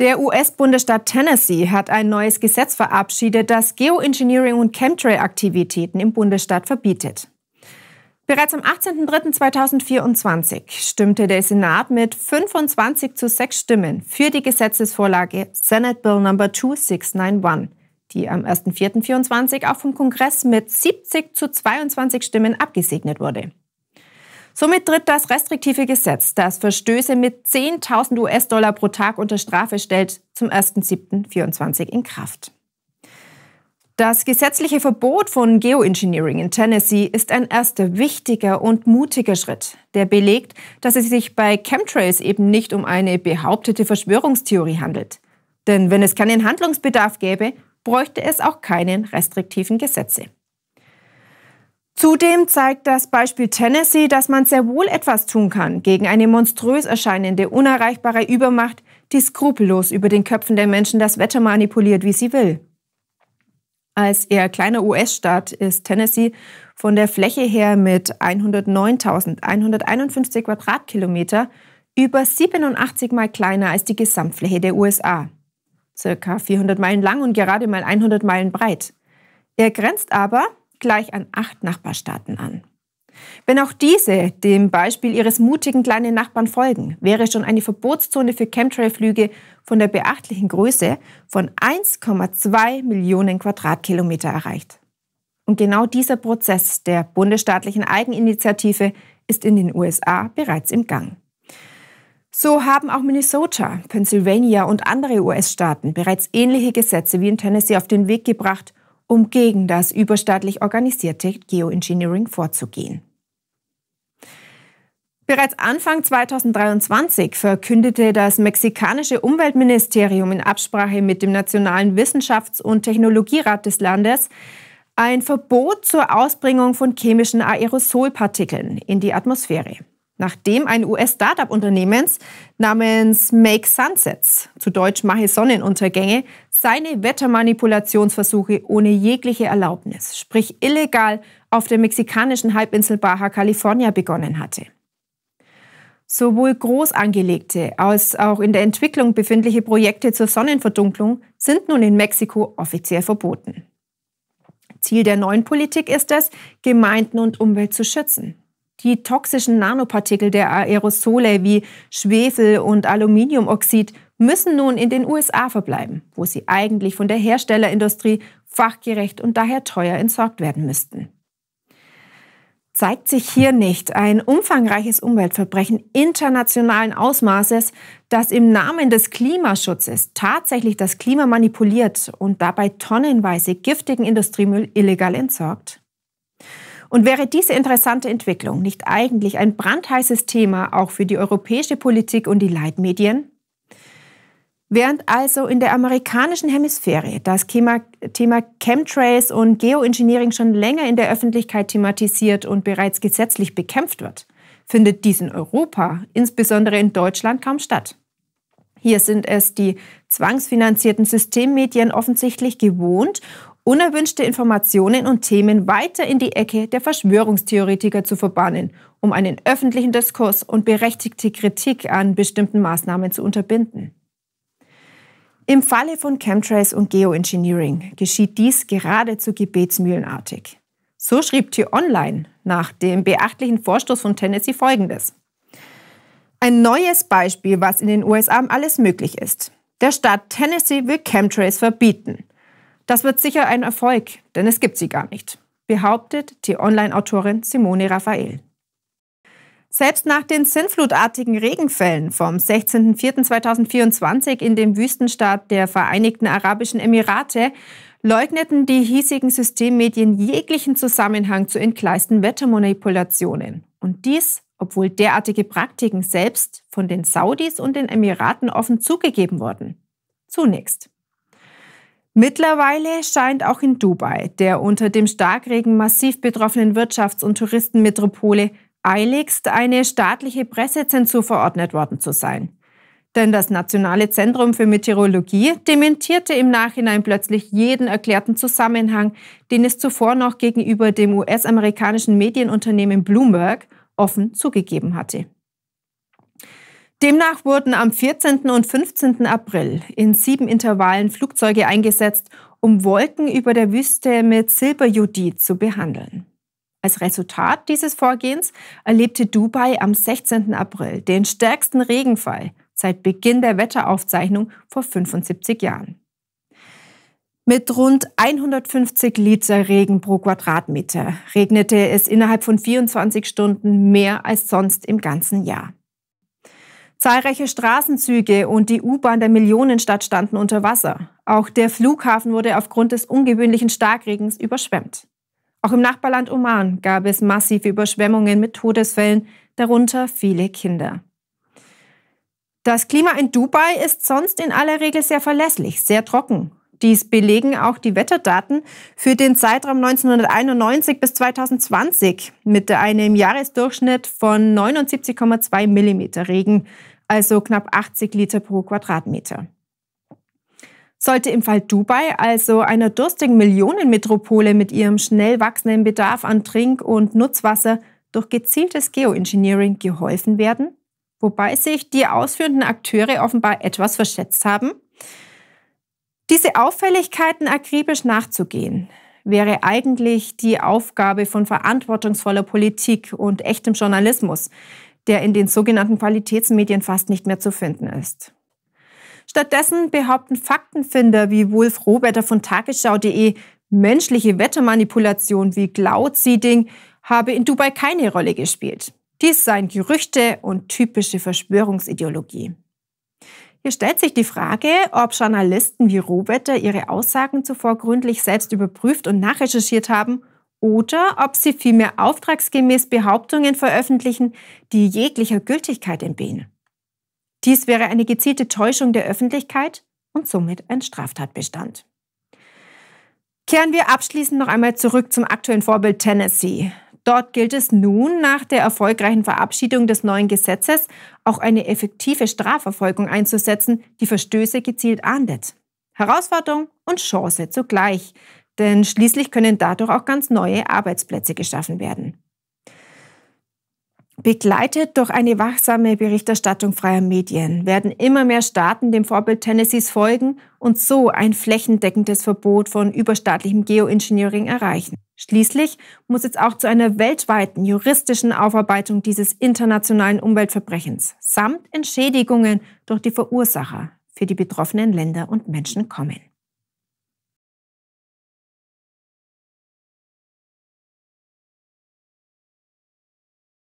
Der US-Bundesstaat Tennessee hat ein neues Gesetz verabschiedet, das Geoengineering und Chemtrail-Aktivitäten im Bundesstaat verbietet. Bereits am 18.03.2024 stimmte der Senat mit 25 zu 6 Stimmen für die Gesetzesvorlage Senate Bill No. 2691, die am 1.04.24 auch vom Kongress mit 70 zu 22 Stimmen abgesegnet wurde. Somit tritt das restriktive Gesetz, das Verstöße mit 10.000 US-Dollar pro Tag unter Strafe stellt, zum 1.7.24 in Kraft. Das gesetzliche Verbot von Geoengineering in Tennessee ist ein erster wichtiger und mutiger Schritt, der belegt, dass es sich bei Chemtrails eben nicht um eine behauptete Verschwörungstheorie handelt. Denn wenn es keinen Handlungsbedarf gäbe, bräuchte es auch keinen restriktiven Gesetze. Zudem zeigt das Beispiel Tennessee, dass man sehr wohl etwas tun kann gegen eine monströs erscheinende, unerreichbare Übermacht, die skrupellos über den Köpfen der Menschen das Wetter manipuliert, wie sie will. Als eher kleiner US-Staat ist Tennessee von der Fläche her mit 109.151 Quadratkilometer über 87 mal kleiner als die Gesamtfläche der USA. Circa 400 Meilen lang und gerade mal 100 Meilen breit. Er grenzt aber gleich an acht Nachbarstaaten an. Wenn auch diese dem Beispiel ihres mutigen kleinen Nachbarn folgen, wäre schon eine Verbotszone für Chemtrail-Flüge von der beachtlichen Größe von 1,2 Millionen Quadratkilometer erreicht. Und genau dieser Prozess der bundesstaatlichen Eigeninitiative ist in den USA bereits im Gang. So haben auch Minnesota, Pennsylvania und andere US-Staaten bereits ähnliche Gesetze wie in Tennessee auf den Weg gebracht um gegen das überstaatlich organisierte Geoengineering vorzugehen. Bereits Anfang 2023 verkündete das mexikanische Umweltministerium in Absprache mit dem Nationalen Wissenschafts- und Technologierat des Landes ein Verbot zur Ausbringung von chemischen Aerosolpartikeln in die Atmosphäre nachdem ein US-Startup-Unternehmens namens Make Sunsets, zu Deutsch Mache Sonnenuntergänge, seine Wettermanipulationsversuche ohne jegliche Erlaubnis, sprich illegal, auf der mexikanischen Halbinsel Baja California begonnen hatte. Sowohl groß angelegte als auch in der Entwicklung befindliche Projekte zur Sonnenverdunklung sind nun in Mexiko offiziell verboten. Ziel der neuen Politik ist es, Gemeinden und Umwelt zu schützen. Die toxischen Nanopartikel der Aerosole wie Schwefel und Aluminiumoxid müssen nun in den USA verbleiben, wo sie eigentlich von der Herstellerindustrie fachgerecht und daher teuer entsorgt werden müssten. Zeigt sich hier nicht ein umfangreiches Umweltverbrechen internationalen Ausmaßes, das im Namen des Klimaschutzes tatsächlich das Klima manipuliert und dabei tonnenweise giftigen Industriemüll illegal entsorgt? Und wäre diese interessante Entwicklung nicht eigentlich ein brandheißes Thema auch für die europäische Politik und die Leitmedien? Während also in der amerikanischen Hemisphäre das Thema, Thema Chemtrails und Geoengineering schon länger in der Öffentlichkeit thematisiert und bereits gesetzlich bekämpft wird, findet dies in Europa, insbesondere in Deutschland, kaum statt. Hier sind es die zwangsfinanzierten Systemmedien offensichtlich gewohnt unerwünschte Informationen und Themen weiter in die Ecke der Verschwörungstheoretiker zu verbannen, um einen öffentlichen Diskurs und berechtigte Kritik an bestimmten Maßnahmen zu unterbinden. Im Falle von Chemtrails und Geoengineering geschieht dies geradezu gebetsmühlenartig. So schrieb Tier Online nach dem beachtlichen Vorstoß von Tennessee folgendes. Ein neues Beispiel, was in den USA alles möglich ist. Der Staat Tennessee will Chemtrails verbieten. Das wird sicher ein Erfolg, denn es gibt sie gar nicht, behauptet die Online-Autorin Simone Raphael. Selbst nach den sinnflutartigen Regenfällen vom 16.04.2024 in dem Wüstenstaat der Vereinigten Arabischen Emirate leugneten die hiesigen Systemmedien jeglichen Zusammenhang zu entgleisten Wettermanipulationen. Und dies, obwohl derartige Praktiken selbst von den Saudis und den Emiraten offen zugegeben wurden. Zunächst. Mittlerweile scheint auch in Dubai, der unter dem Starkregen massiv betroffenen Wirtschafts- und Touristenmetropole, eiligst eine staatliche Pressezensur verordnet worden zu sein. Denn das Nationale Zentrum für Meteorologie dementierte im Nachhinein plötzlich jeden erklärten Zusammenhang, den es zuvor noch gegenüber dem US-amerikanischen Medienunternehmen Bloomberg offen zugegeben hatte. Demnach wurden am 14. und 15. April in sieben Intervallen Flugzeuge eingesetzt, um Wolken über der Wüste mit Silberjodid zu behandeln. Als Resultat dieses Vorgehens erlebte Dubai am 16. April den stärksten Regenfall seit Beginn der Wetteraufzeichnung vor 75 Jahren. Mit rund 150 Liter Regen pro Quadratmeter regnete es innerhalb von 24 Stunden mehr als sonst im ganzen Jahr. Zahlreiche Straßenzüge und die U-Bahn der Millionenstadt standen unter Wasser. Auch der Flughafen wurde aufgrund des ungewöhnlichen Starkregens überschwemmt. Auch im Nachbarland Oman gab es massive Überschwemmungen mit Todesfällen, darunter viele Kinder. Das Klima in Dubai ist sonst in aller Regel sehr verlässlich, sehr trocken. Dies belegen auch die Wetterdaten für den Zeitraum 1991 bis 2020 mit einem Jahresdurchschnitt von 79,2 Millimeter Regen, also knapp 80 Liter pro Quadratmeter. Sollte im Fall Dubai, also einer durstigen Millionenmetropole mit ihrem schnell wachsenden Bedarf an Trink- und Nutzwasser, durch gezieltes Geoengineering geholfen werden? Wobei sich die ausführenden Akteure offenbar etwas verschätzt haben? Diese Auffälligkeiten akribisch nachzugehen, wäre eigentlich die Aufgabe von verantwortungsvoller Politik und echtem Journalismus, der in den sogenannten Qualitätsmedien fast nicht mehr zu finden ist. Stattdessen behaupten Faktenfinder wie Wolf Rohbetter von tagesschau.de, menschliche Wettermanipulation wie Cloud-Seeding habe in Dubai keine Rolle gespielt. Dies seien Gerüchte und typische Verschwörungsideologie. Hier stellt sich die Frage, ob Journalisten wie Rohwetter ihre Aussagen zuvor gründlich selbst überprüft und nachrecherchiert haben oder ob sie vielmehr auftragsgemäß Behauptungen veröffentlichen, die jeglicher Gültigkeit entbehen. Dies wäre eine gezielte Täuschung der Öffentlichkeit und somit ein Straftatbestand. Kehren wir abschließend noch einmal zurück zum aktuellen Vorbild Tennessee. Dort gilt es nun, nach der erfolgreichen Verabschiedung des neuen Gesetzes auch eine effektive Strafverfolgung einzusetzen, die Verstöße gezielt ahndet. Herausforderung und Chance zugleich, denn schließlich können dadurch auch ganz neue Arbeitsplätze geschaffen werden. Begleitet durch eine wachsame Berichterstattung freier Medien werden immer mehr Staaten dem Vorbild Tennessees folgen und so ein flächendeckendes Verbot von überstaatlichem Geoengineering erreichen. Schließlich muss es auch zu einer weltweiten juristischen Aufarbeitung dieses internationalen Umweltverbrechens samt Entschädigungen durch die Verursacher für die betroffenen Länder und Menschen kommen.